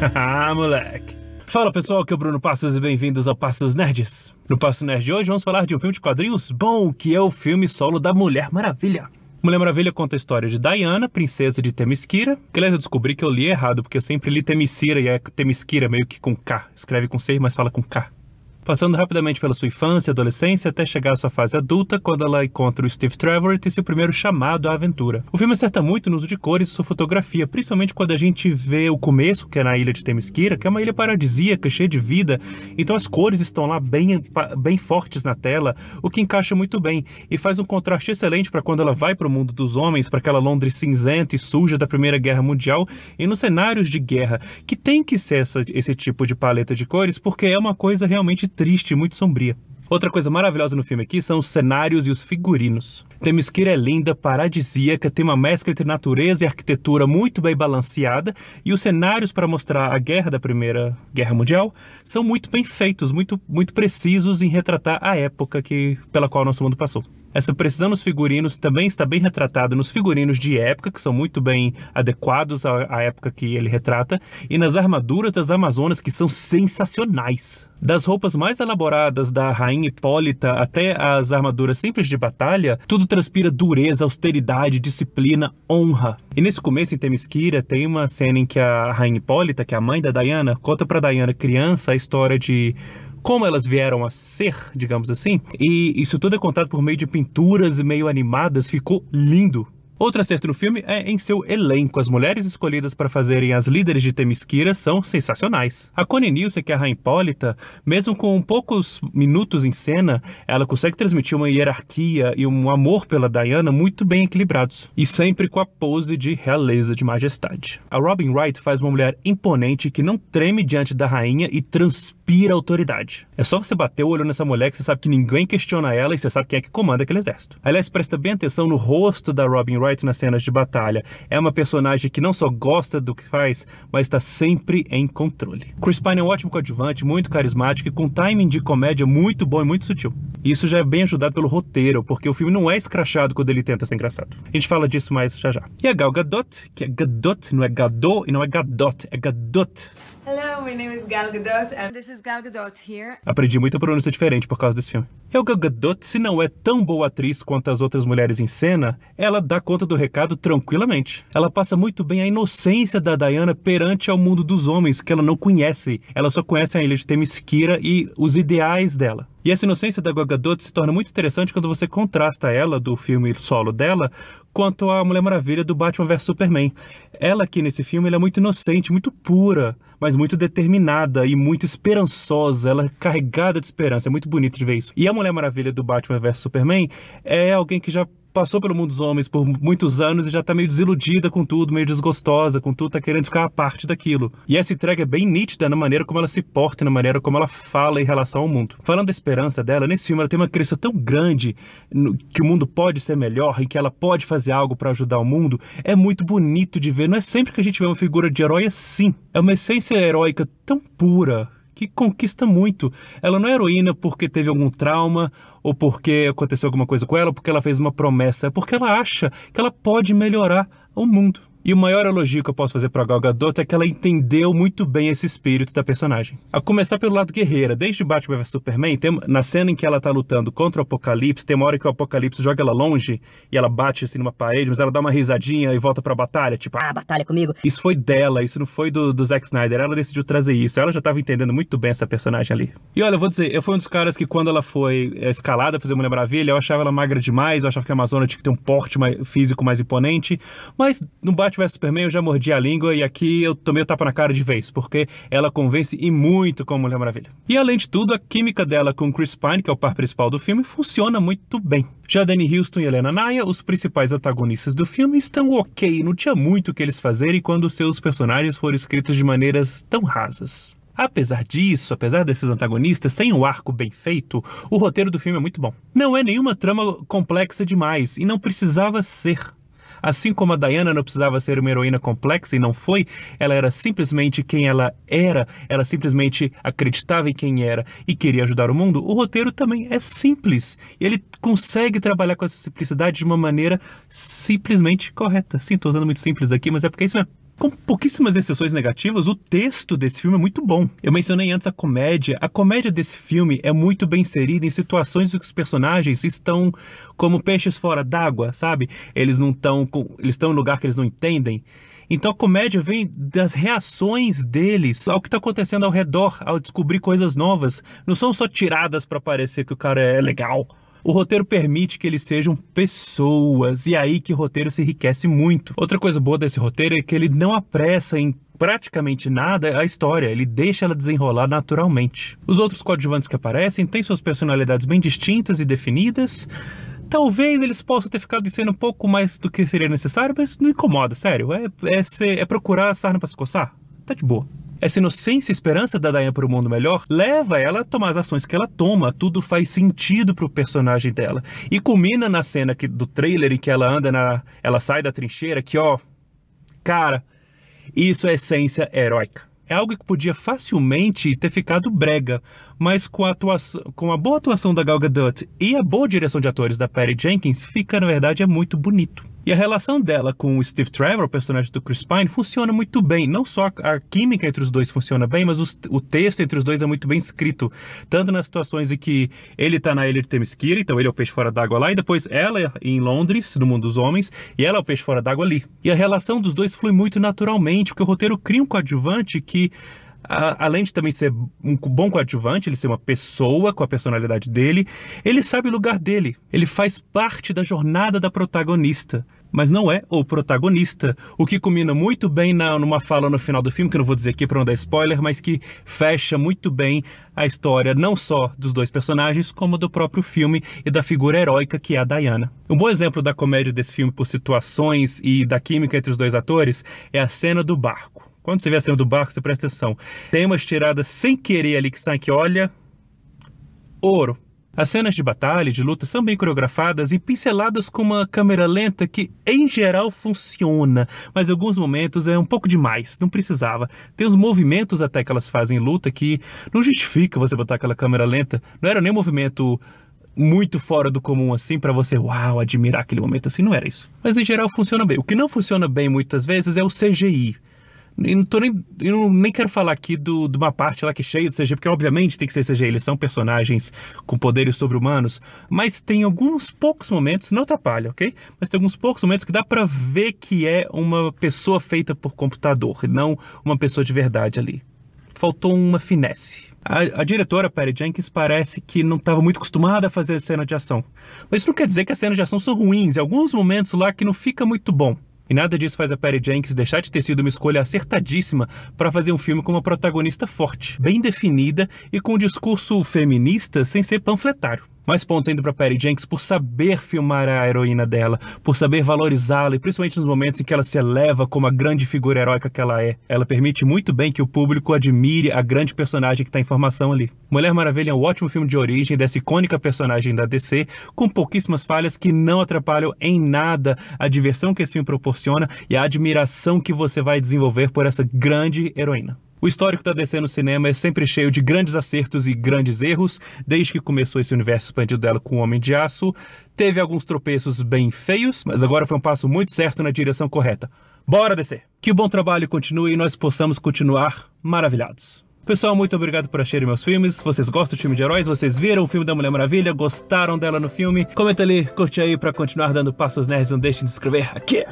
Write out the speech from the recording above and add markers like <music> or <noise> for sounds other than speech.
<laughs> ah, moleque. Fala pessoal, aqui é o Bruno Passos e bem-vindos ao Passos Nerds. No Passo Nerd de hoje vamos falar de um filme de quadrinhos bom, que é o filme solo da Mulher Maravilha. Mulher Maravilha conta a história de Diana, princesa de Temisquira. aliás eu descobri que eu li errado, porque eu sempre li Temisquira e é Temisquira meio que com K. Escreve com C, mas fala com K passando rapidamente pela sua infância e adolescência até chegar à sua fase adulta, quando ela encontra o Steve Trevor e tem seu primeiro chamado à aventura. O filme acerta muito no uso de cores e sua fotografia, principalmente quando a gente vê o começo, que é na ilha de Temesquira, que é uma ilha paradisíaca, cheia de vida, então as cores estão lá bem, bem fortes na tela, o que encaixa muito bem e faz um contraste excelente para quando ela vai para o mundo dos homens, para aquela Londres cinzenta e suja da Primeira Guerra Mundial e nos cenários de guerra, que tem que ser essa, esse tipo de paleta de cores, porque é uma coisa realmente triste, muito sombria. Outra coisa maravilhosa no filme aqui são os cenários e os figurinos. Temisqueira é linda, paradisíaca, tem uma mescla entre natureza e arquitetura muito bem balanceada, e os cenários para mostrar a guerra da Primeira Guerra Mundial são muito bem feitos, muito, muito precisos em retratar a época que, pela qual nosso mundo passou. Essa precisão nos figurinos também está bem retratada nos figurinos de época, que são muito bem adequados à época que ele retrata, e nas armaduras das Amazonas, que são sensacionais. Das roupas mais elaboradas da rainha Hipólita até as armaduras simples de batalha, tudo transpira dureza, austeridade, disciplina, honra. E nesse começo em Temesquira tem uma cena em que a rainha Hipólita, que é a mãe da Diana, conta para Diana criança a história de como elas vieram a ser, digamos assim. E isso tudo é contado por meio de pinturas meio animadas, ficou lindo. Outro acerto do filme é em seu elenco. As mulheres escolhidas para fazerem as líderes de Temesquira são sensacionais. A Connie que é a Rainha Hipólita, mesmo com poucos minutos em cena, ela consegue transmitir uma hierarquia e um amor pela Diana muito bem equilibrados. E sempre com a pose de realeza, de majestade. A Robin Wright faz uma mulher imponente que não treme diante da rainha e transpira autoridade. É só você bater o olho nessa mulher que você sabe que ninguém questiona ela e você sabe quem é que comanda aquele exército. Aliás, presta bem atenção no rosto da Robin Wright Wright nas cenas de batalha é uma personagem que não só gosta do que faz, mas está sempre em controle. Chris Pine é um ótimo coadjuvante, muito carismático e com timing de comédia muito bom e muito sutil. Isso já é bem ajudado pelo roteiro, porque o filme não é escrachado quando ele tenta ser engraçado. A gente fala disso mais já já. E a Gal Gadot, que é Gadot, não é Gadot e não é Gadot, é Gadot. Hello, my name is Gal Gadot and this is Gal Gadot here. Aprendi muita pronúncia diferente por causa desse filme. E o Gal Gadot, se não é tão boa atriz quanto as outras mulheres em cena, ela dá conta do recado tranquilamente. Ela passa muito bem a inocência da Diana perante ao mundo dos homens, que ela não conhece. Ela só conhece a ilha de Temesquira e os ideais dela. E essa inocência da Gal se torna muito interessante quando você contrasta ela, do filme solo dela, quanto à Mulher Maravilha do Batman vs Superman. Ela aqui nesse filme é muito inocente, muito pura, mas muito determinada e muito esperançosa. Ela é carregada de esperança, é muito bonito de ver isso. E a Mulher Maravilha do Batman vs Superman é alguém que já passou pelo mundo dos homens por muitos anos e já tá meio desiludida com tudo, meio desgostosa com tudo, tá querendo ficar a parte daquilo. E essa entrega é bem nítida na maneira como ela se porta, na maneira como ela fala em relação ao mundo. Falando da esperança dela, nesse filme ela tem uma crença tão grande no, que o mundo pode ser melhor e que ela pode fazer algo para ajudar o mundo, é muito bonito de ver. Não é sempre que a gente vê uma figura de herói assim. É uma essência heróica tão pura que conquista muito. Ela não é heroína porque teve algum trauma ou porque aconteceu alguma coisa com ela, porque ela fez uma promessa, é porque ela acha que ela pode melhorar o mundo. E o maior elogio que eu posso fazer para Gal Gadot é que ela entendeu muito bem esse espírito da personagem. A começar pelo lado guerreira, desde Batman vs Superman, tem, na cena em que ela tá lutando contra o Apocalipse, tem uma hora que o Apocalipse joga ela longe e ela bate assim numa parede, mas ela dá uma risadinha e volta pra batalha, tipo, ah, batalha comigo. Isso foi dela, isso não foi do, do Zack Snyder, ela decidiu trazer isso, ela já tava entendendo muito bem essa personagem ali. E olha, eu vou dizer, eu fui um dos caras que quando ela foi é, escalada fazer Mulher Maravilha, eu achava ela magra demais, eu achava que a Amazônia tinha que ter um porte mais, físico mais imponente, mas não bate Batman vs Superman eu já mordi a língua e aqui eu tomei o tapa na cara de vez, porque ela convence e muito como Mulher Maravilha. E além de tudo, a química dela com Chris Pine, que é o par principal do filme, funciona muito bem. Já Danny Houston e Helena Naya, os principais antagonistas do filme, estão ok, não tinha muito o que eles fazerem quando seus personagens foram escritos de maneiras tão rasas. Apesar disso, apesar desses antagonistas, sem um arco bem feito, o roteiro do filme é muito bom. Não é nenhuma trama complexa demais e não precisava ser. Assim como a Diana não precisava ser uma heroína complexa e não foi, ela era simplesmente quem ela era, ela simplesmente acreditava em quem era e queria ajudar o mundo, o roteiro também é simples. E ele consegue trabalhar com essa simplicidade de uma maneira simplesmente correta. Sim, estou usando muito simples aqui, mas é porque é isso mesmo com pouquíssimas exceções negativas, o texto desse filme é muito bom. Eu mencionei antes a comédia. A comédia desse filme é muito bem inserida em situações em que os personagens estão como peixes fora d'água, sabe? Eles não estão. Eles estão em um lugar que eles não entendem. Então a comédia vem das reações deles ao que está acontecendo ao redor, ao descobrir coisas novas. Não são só tiradas para parecer que o cara é legal. O roteiro permite que eles sejam pessoas, e é aí que o roteiro se enriquece muito. Outra coisa boa desse roteiro é que ele não apressa em praticamente nada a história, ele deixa ela desenrolar naturalmente. Os outros coadjuvantes que aparecem têm suas personalidades bem distintas e definidas, talvez eles possam ter ficado dizendo um pouco mais do que seria necessário, mas não incomoda, sério. É, é, ser, é procurar sarna pra se coçar. Tá de boa. Essa inocência e esperança da Diane para o mundo melhor leva ela a tomar as ações que ela toma, tudo faz sentido para o personagem dela. E culmina na cena que, do trailer em que ela anda na. ela sai da trincheira, que ó. Cara, isso é essência heróica. É algo que podia facilmente ter ficado brega, mas com a, atuação, com a boa atuação da Gal Gadot e a boa direção de atores da Patty Jenkins, fica, na verdade, é muito bonito. E a relação dela com o Steve Trevor, o personagem do Chris Pine, funciona muito bem. Não só a química entre os dois funciona bem, mas os, o texto entre os dois é muito bem escrito. Tanto nas situações em que ele está na ilha de Temesquira, então ele é o peixe fora d'água lá, e depois ela é em Londres, no mundo dos homens, e ela é o peixe fora d'água ali. E a relação dos dois flui muito naturalmente, porque o roteiro cria um coadjuvante que além de também ser um bom coadjuvante, ele ser uma pessoa com a personalidade dele, ele sabe o lugar dele. Ele faz parte da jornada da protagonista mas não é o protagonista. O que culmina muito bem na, numa fala no final do filme, que eu não vou dizer aqui para não dar spoiler, mas que fecha muito bem a história não só dos dois personagens, como do próprio filme e da figura heróica que é a Diana. Um bom exemplo da comédia desse filme por situações e da química entre os dois atores é a cena do barco. Quando você vê a cena do barco, você presta atenção. Tem umas tiradas sem querer ali que saem que, olha, ouro as cenas de batalha e de luta são bem coreografadas e pinceladas com uma câmera lenta que, em geral, funciona, mas em alguns momentos é um pouco demais, não precisava. Tem os movimentos até que elas fazem em luta que não justifica você botar aquela câmera lenta. Não era nem um movimento muito fora do comum assim para você, uau, admirar aquele momento assim, não era isso. Mas em geral funciona bem. O que não funciona bem muitas vezes é o CGI. E não tô nem, eu não, nem quero falar aqui do, de uma parte lá que é cheia de CG, porque obviamente tem que ser CG, eles são personagens com poderes sobre-humanos, mas tem alguns poucos momentos, não atrapalha, ok? Mas tem alguns poucos momentos que dá para ver que é uma pessoa feita por computador, e não uma pessoa de verdade ali. Faltou uma finesse. A, a, diretora Perry Jenkins parece que não estava muito acostumada a fazer cena de ação. Mas isso não quer dizer que as cenas de ação são ruins. Em alguns momentos lá que não fica muito bom. E nada disso faz a Perry Jenkins deixar de ter sido uma escolha acertadíssima para fazer um filme com uma protagonista forte, bem definida e com um discurso feminista sem ser panfletário. Mais pontos ainda para Perry Jenkins por saber filmar a heroína dela, por saber valorizá-la e principalmente nos momentos em que ela se eleva como a grande figura heróica que ela é. Ela permite muito bem que o público admire a grande personagem que está em formação ali. Mulher Maravilha é um ótimo filme de origem dessa icônica personagem da DC, com pouquíssimas falhas que não atrapalham em nada a diversão que esse filme proporciona e a admiração que você vai desenvolver por essa grande heroína. O histórico da DC no cinema é sempre cheio de grandes acertos e grandes erros, desde que começou esse universo expandido dela com o Homem de Aço. Teve alguns tropeços bem feios, mas agora foi um passo muito certo na direção correta. Bora descer, Que o bom trabalho continue e nós possamos continuar maravilhados. Pessoal, muito obrigado por assistirem meus filmes. Vocês gostam do filme de heróis? Vocês viram o filme da Mulher Maravilha? Gostaram dela no filme? Comenta ali, curte aí para continuar dando passos nerds. Não deixem de se inscrever aqui.